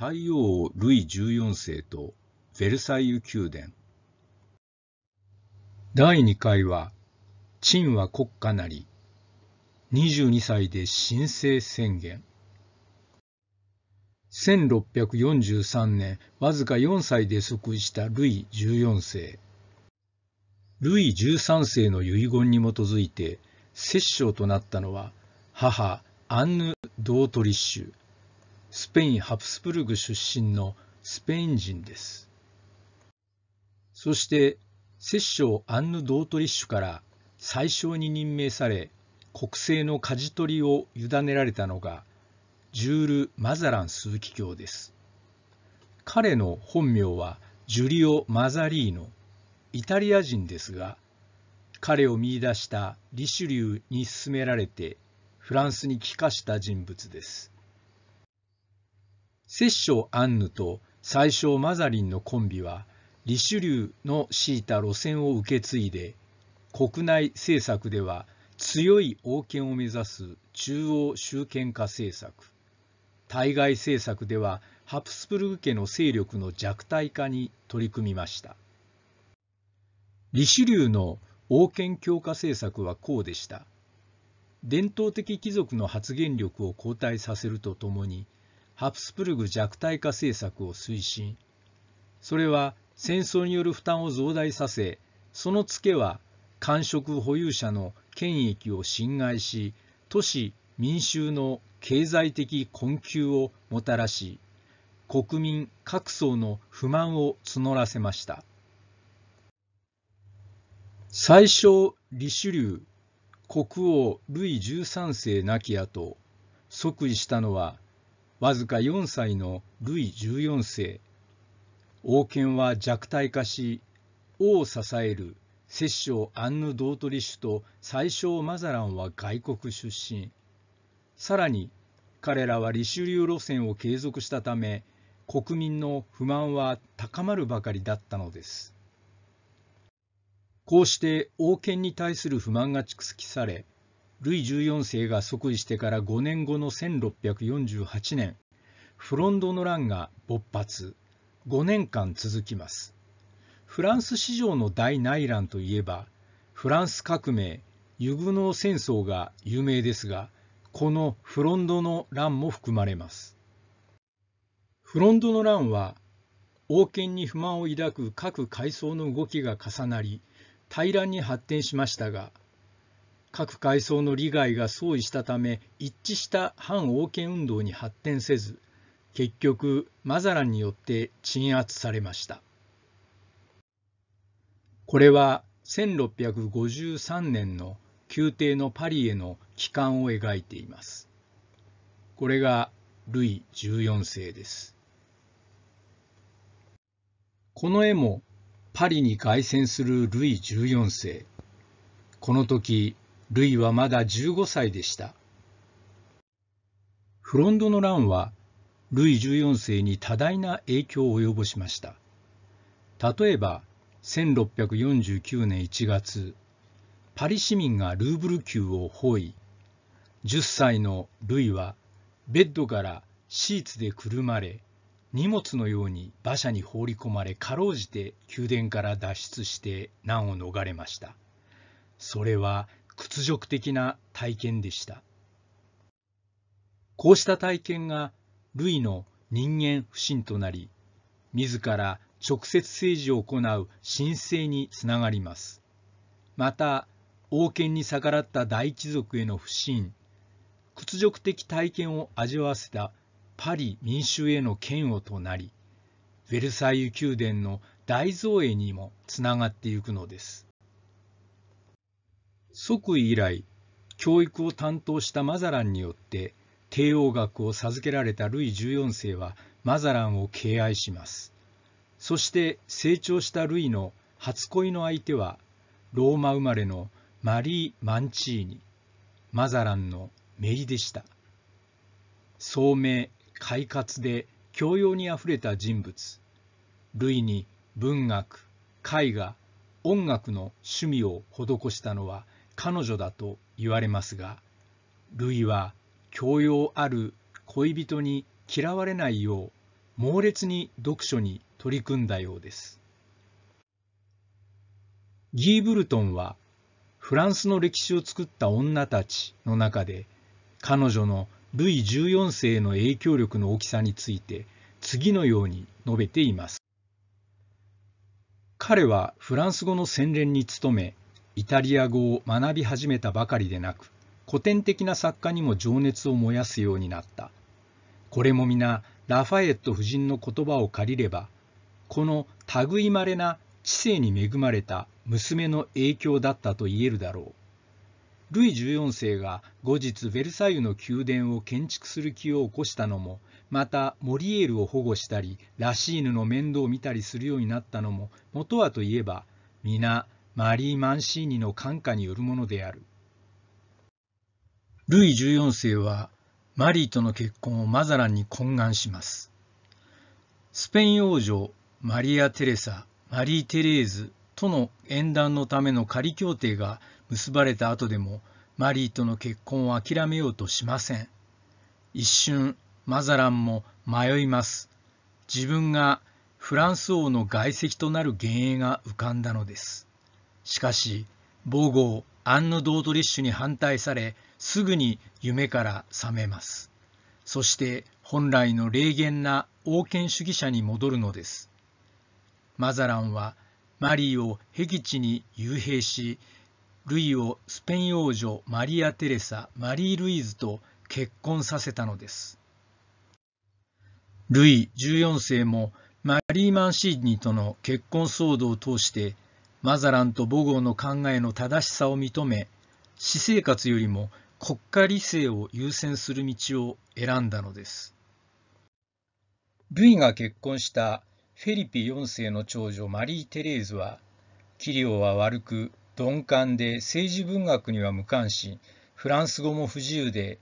太陽王ルイ14世とヴェルサイユ宮殿第2回は「陳は国家なり」22歳で神聖宣言1643年わずか4歳で即位したルイ14世ルイ13世の遺言に基づいて摂政となったのは母アンヌ・ドートリッシュスペイン・ハプスブルグ出身のスペイン人です。そして摂政アンヌ・ドートリッシュから最小に任命され国政の舵取りを委ねられたのがジュール・マザラン鈴木卿です。彼の本名はジュリオ・マザリーノ、イタリア人ですが、彼を見出したリシュリューに勧められてフランスに帰化した人物です。摂政アンヌと宰相マザリンのコンビはリシュリューの敷いた路線を受け継いで国内政策では強い王権を目指す中央集権化政策対外政策ではハプスブルグ家の勢力の弱体化に取り組みましたリシュリューの王権強化政策はこうでした伝統的貴族の発言力を後退させるとともにハプスプルグ弱体化政策を推進それは戦争による負担を増大させそのツケは官職保有者の権益を侵害し都市民衆の経済的困窮をもたらし国民各層の不満を募らせました最初リシュリュー国王ルイ13世亡き後即位したのはわずか4歳のルイ14世王権は弱体化し王を支える摂政アンヌ・ドートリッシュと最小マザランは外国出身さらに彼らはリシュリュー路線を継続したため国民の不満は高まるばかりだったのですこうして王権に対する不満が蓄積されルイ14世が即位してから5年後の1648年、フロンドの乱が勃発、5年間続きます。フランス史上の大内乱といえば、フランス革命、ユグノー戦争が有名ですが、このフロンドの乱も含まれます。フロンドの乱は、王権に不満を抱く各階層の動きが重なり、対乱に発展しましたが、各階層の利害が相違したため一致した反王権運動に発展せず結局マザランによって鎮圧されましたこれは1653年の宮廷のパリへの帰還を描いていますこれがルイ14世ですこの絵もパリに凱旋するルイ14世この時ルイはまだ15歳でした。フロンドの乱は、ルイ14世に多大な影響を及ぼしました。例えば、1649年1月、パリ市民がルーブル宮を包囲。10歳のルイは、ベッドからシーツでくるまれ、荷物のように馬車に放り込まれかろうじて宮殿から脱出して難を逃れましたそれは屈辱的な体験でしたこうした体験がルイの人間不信となり自ら直接政治を行う神聖につながりますまた王権に逆らった大貴族への不信屈辱的体験を味わわせたパリ民衆への嫌悪となりヴェルサイユ宮殿の大造営にもつながってゆくのです即位以来教育を担当したマザランによって帝王学を授けられたルイ14世はマザランを敬愛しますそして成長したルイの初恋の相手はローマ生まれのマリー・マンチーニマザランのメイでした聡明快活で教養にあふれた人物ルイに文学絵画音楽の趣味を施したのは彼女だと言われますがルイは教養ある恋人に嫌われないよう猛烈に読書に取り組んだようですギーブルトンはフランスの歴史を作った女たちの中で彼女のルイ14世への影響力の大きさについて次のように述べています彼はフランス語の洗練に努めイタリア語を学び始めたばかりでなく古典的な作家にも情熱を燃やすようになったこれも皆ラファエット夫人の言葉を借りればこの類まれな知性に恵まれた娘の影響だったと言えるだろうルイ14世が後日ヴェルサイユの宮殿を建築する気を起こしたのもまたモリエールを保護したりラシーヌの面倒を見たりするようになったのも元はといえば皆マリー・マンシーニの感化によるものである。ルイ14世はマリーとの結婚をマザランに懇願します。スペイン王女マリア・テレサ、マリー・テレーズとの縁談のための仮協定が結ばれた後でもマリーとの結婚を諦めようとしません。一瞬マザランも迷います。自分がフランス王の外籍となる幻影が浮かんだのです。しかし、母号アンヌ・ドートリッシュに反対され、すぐに夢から覚めます。そして本来の霊言な王権主義者に戻るのです。マザランはマリーを僻地に幽閉し、ルイをスペイン王女マリア・テレサ・マリー・ルイーズと結婚させたのです。ルイ14世もマリー・マンシーニとの結婚騒動を通してマザランと母号の考えの正しさを認め、私生活よりも国家理性を優先する道を選んだのです。ルイが結婚したフェリピ4世の長女マリー・テレーズは、キリオは悪く鈍感で政治文学には無関心、フランス語も不自由で、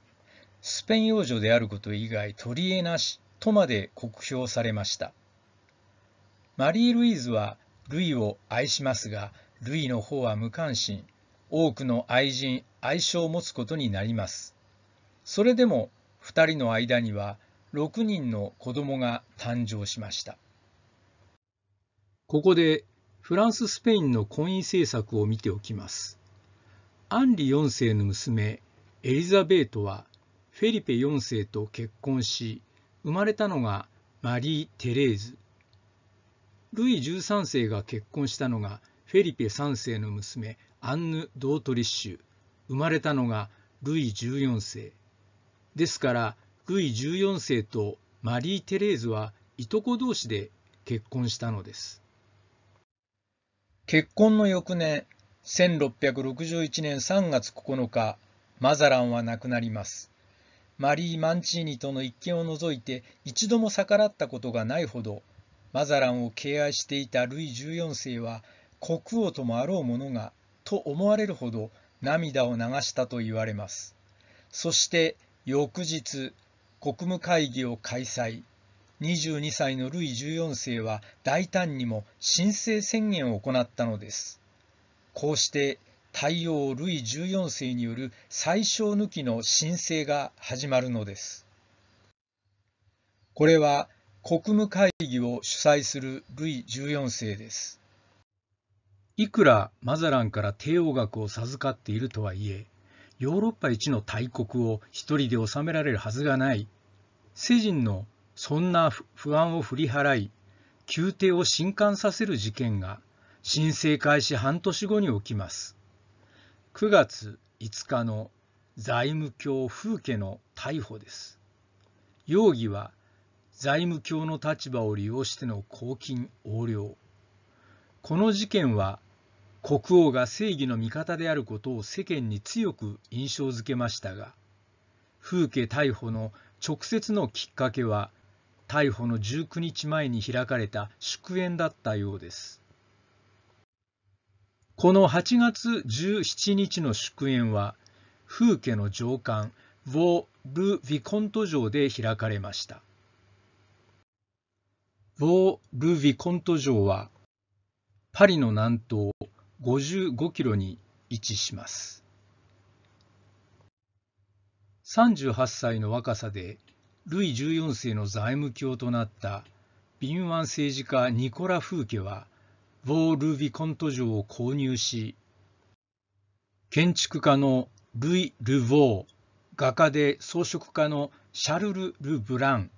スペイン王女であること以外取り柄なしとまで酷評されました。マリー・ルイーズは類を愛しますが、ルイの方は無関心、多くの愛人、愛称を持つことになります。それでも2人の間には6人の子供が誕生しました。ここでフランス・スペインの婚姻政策を見ておきます。アンリ4世の娘エリザベートはフェリペ4世と結婚し生まれたのがマリー・テレーズルイ13世が結婚したのがフェリペ3世の娘アンヌ・ドートリッシュ生まれたのがルイ14世ですからルイ14世とマリー・テレーズはいとこ同士で結婚したのです結婚の翌年1661年3月9日マザランは亡くなりますマリー・マンチーニとの一件を除いて一度も逆らったことがないほどマザランを敬愛していたルイ14世は国王ともあろうものがと思われるほど涙を流したと言われますそして翌日国務会議を開催22歳のルイ14世は大胆にも申請宣言を行ったのですこうして太陽ルイ14世による最小抜きの申請が始まるのですこれは国務会議を主催するルイ14世です。いくらマザランから帝王学を授かっているとはいえ、ヨーロッパ一の大国を一人で治められるはずがない。世人のそんな不安を振り払い、宮廷を震撼させる事件が申請開始半年後に起きます。9月5日の財務卿風家の逮捕です。容疑は財務卿の立場を利用しての公金横領この事件は国王が正義の味方であることを世間に強く印象づけましたが風景逮捕の直接のきっかけは逮捕の19日前に開かれた祝宴だったようですこの8月17日の祝宴は風景の上官ウォ・ル・ヴィコント城で開かれましたヴォー・ルヴィコント城はパリの南東55キロに位置します38歳の若さでルイ14世の財務卿となった敏腕政治家ニコラ・フーケはヴォー・ル・ヴィコント城を購入し建築家のルイ・ルヴォー画家で装飾家のシャルル・ル・ブラン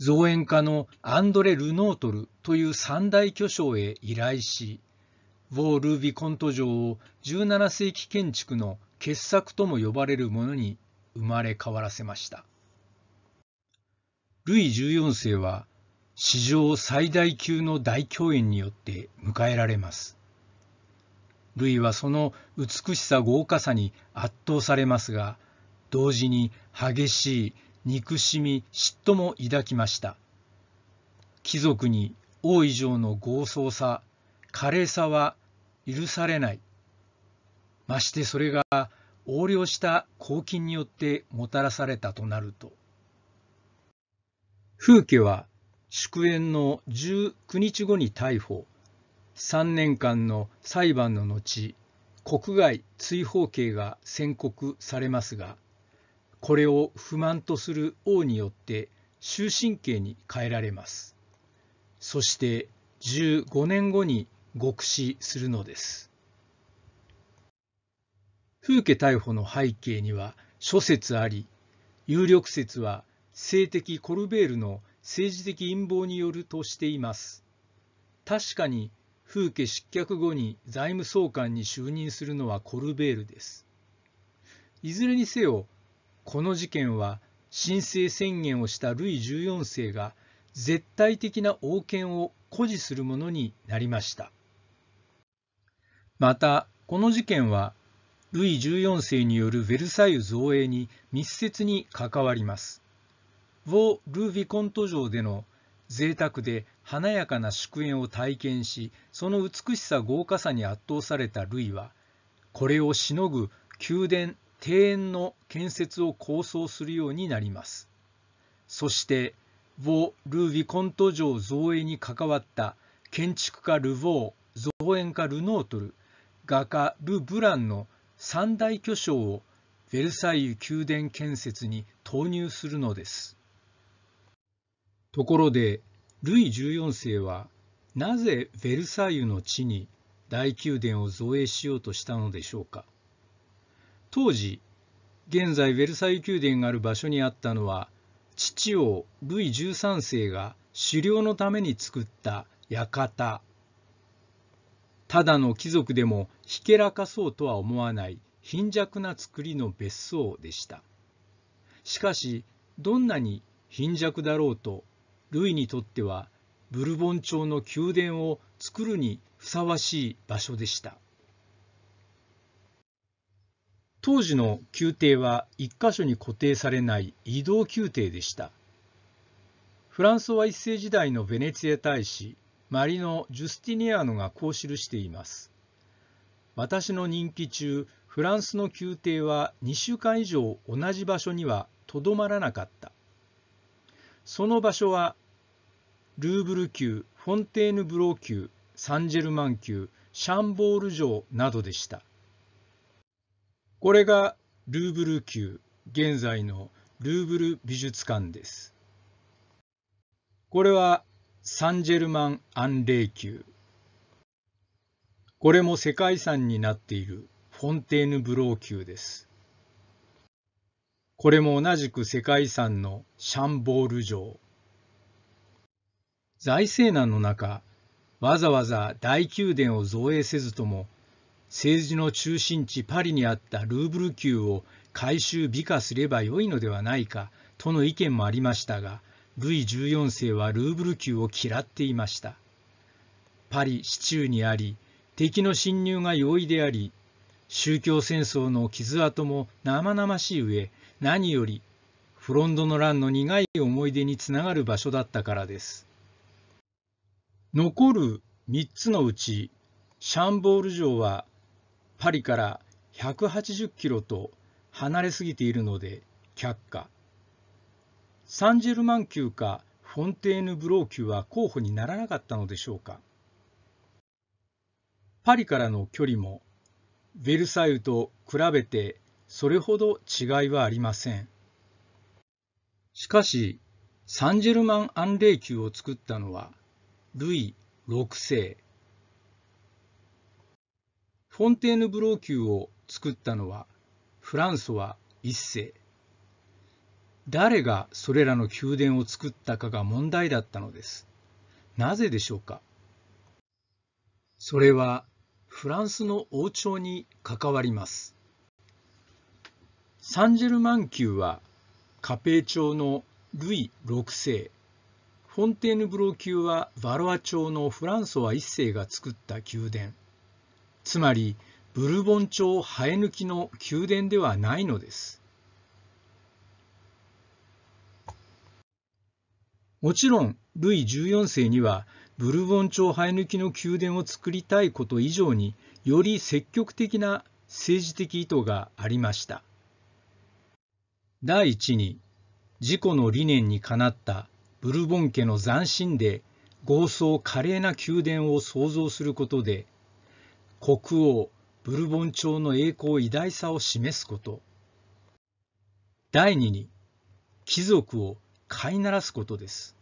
造園家のアンドレ・ルノートルという三大巨匠へ依頼し、ウォー・ルービコント城を17世紀建築の傑作とも呼ばれるものに生まれ変わらせました。ルイ14世は史上最大級の大教演によって迎えられます。ルイはその美しさ豪華さに圧倒されますが、同時に激しい憎しみ嫉妬も抱きました貴族に王以上の豪壮さ華麗さは許されないましてそれが横領した公金によってもたらされたとなると風家は祝宴の19日後に逮捕3年間の裁判の後国外追放刑が宣告されますがこれを不満とする王によって終身刑に変えられますそして15年後に獄死するのです風家逮捕の背景には諸説あり有力説は性的コルベールの政治的陰謀によるとしています確かに風家失脚後に財務総監に就任するのはコルベールですいずれにせよこの事件は申請宣言をしたルイ14世が絶対的な王権を誇示するものになりました。また、この事件は、ルイ14世によるヴェルサイユ造営に密接に関わります。ウォ・ル・ヴィコント城での贅沢で華やかな祝宴を体験し、その美しさ豪華さに圧倒されたルイは、これをしのぐ宮殿庭園の建設を構想するようになります。そして、ヴォ・ルーヴィコント城造営に関わった建築家ルヴォー、造園家ルノートル、画家ル・ブランの三大巨匠をヴェルサイユ宮殿建設に投入するのです。ところで、ルイ14世はなぜヴェルサイユの地に大宮殿を造営しようとしたのでしょうか。当時現在ヴェルサイユ宮殿がある場所にあったのは父王ルイ13世が狩猟のために作った館ただの貴族でもひけらかそうとは思わない貧弱な造りの別荘でしたしかしどんなに貧弱だろうとルイにとってはブルボン朝の宮殿を作るにふさわしい場所でした当時の宮廷は一箇所に固定されない移動宮廷でした。フランソワ一世時代のベネツィア大使、マリノ・ジュスティニアーノがこう記しています。私の任期中、フランスの宮廷は2週間以上同じ場所にはとどまらなかった。その場所は、ルーブル宮、フォンテーヌブロー宮、サンジェルマン宮、シャンボール城などでした。これがルーブル宮、現在のルーブル美術館です。これはサンジェルマンアンレイ宮。これも世界遺産になっているフォンテーヌブロー宮です。これも同じく世界遺産のシャンボール城。財政難の中、わざわざ大宮殿を造営せずとも政治の中心地パリにあったルーブル宮を改修美化すればよいのではないかとの意見もありましたがルイ14世はルーブル宮を嫌っていましたパリ市中にあり敵の侵入が容易であり宗教戦争の傷跡も生々しい上何よりフロンドの乱の苦い思い出につながる場所だったからです残る3つのうちシャンボール城はパリから180キロと離れすぎているので却下サンジェルマン級かフォンテーヌ・ブロー級は候補にならなかったのでしょうかパリからの距離もベルサイユと比べてそれほど違いはありませんしかしサンジェルマン・アンレイ宮を作ったのはルイ6世フォンテーヌブロー級を作ったのはフランソワ一世誰がそれらの宮殿を作ったかが問題だったのですなぜでしょうかそれはフランスの王朝に関わりますサンジェルマン宮はカペイ朝のルイ6世フォンテーヌブロー級はヴァロア朝のフランソワ1世が作った宮殿つまりブルボン朝生え抜きの宮殿ではないのです。もちろんルイ14世にはブルボン朝生え抜きの宮殿を作りたいこと以上により積極的な政治的意図がありました。第一に自己の理念にかなったブルボン家の斬新で豪壮華麗な宮殿を創造することで国王ブルボン朝の栄光偉大さを示すこと第二に貴族を飼いならすことです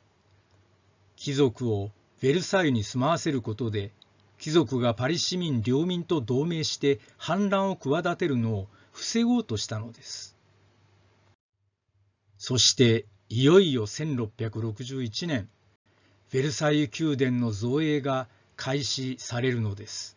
貴族をヴェルサイユに住まわせることで貴族がパリ市民領民と同盟して反乱を企てるのを防ごうとしたのですそしていよいよ1661年ヴェルサイユ宮殿の造営が開始されるのです